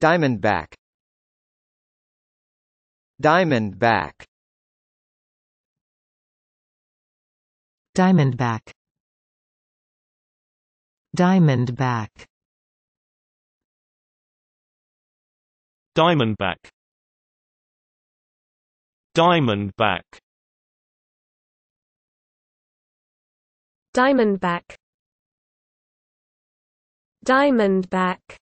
Diamondback Diamondback Diamondback Diamondback Diamondback Diamondback Diamondback Diamondback